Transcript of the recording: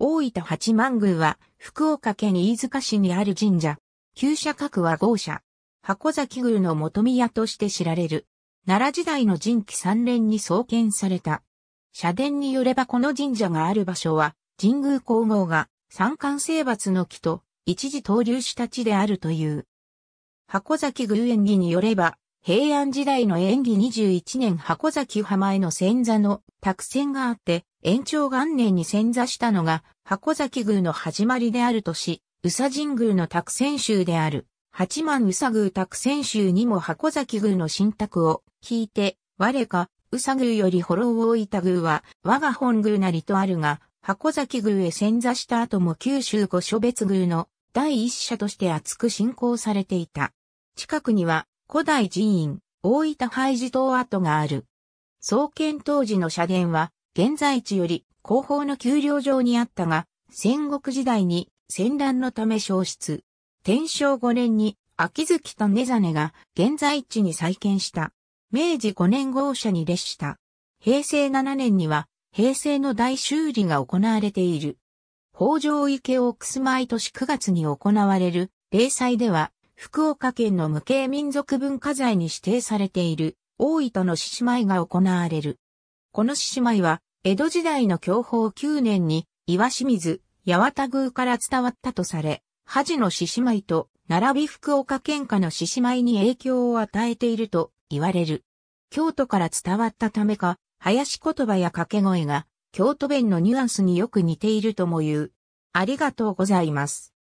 大分八幡宮は、福岡県飯塚市にある神社。旧社格は豪社。箱崎宮の元宮として知られる。奈良時代の神器三連に創建された。社殿によればこの神社がある場所は、神宮皇后が三冠征伐の木と一時投留した地であるという。箱崎宮園儀によれば、平安時代の演技21年箱崎浜への戦座の託戦があって、延長元年に戦座したのが箱崎宮の始まりであるとし、宇佐神宮の託戦州である、八幡宇佐宮託戦州にも箱崎宮の新託を聞いて、我か宇佐宮より滅を置いた宮は、我が本宮なりとあるが、箱崎宮へ潜座した後も九州五所別宮の第一社として厚く信仰されていた。近くには古代寺院、大分廃寺塔跡がある。創建当時の社殿は、現在地より後方の丘陵上にあったが、戦国時代に戦乱のため消失。天正5年に秋月と根真が現在地に再建した。明治5年号車に列した。平成7年には平成の大修理が行われている。北条池をくす毎年9月に行われる例祭では福岡県の無形民族文化財に指定されている、大糸の獅子舞が行われる。この獅子舞は、江戸時代の享保9年に、岩清水、八幡宮から伝わったとされ、恥の獅子舞と、並び福岡県下の獅子舞に影響を与えていると言われる。京都から伝わったためか、林言葉や掛け声が、京都弁のニュアンスによく似ているとも言う。ありがとうございます。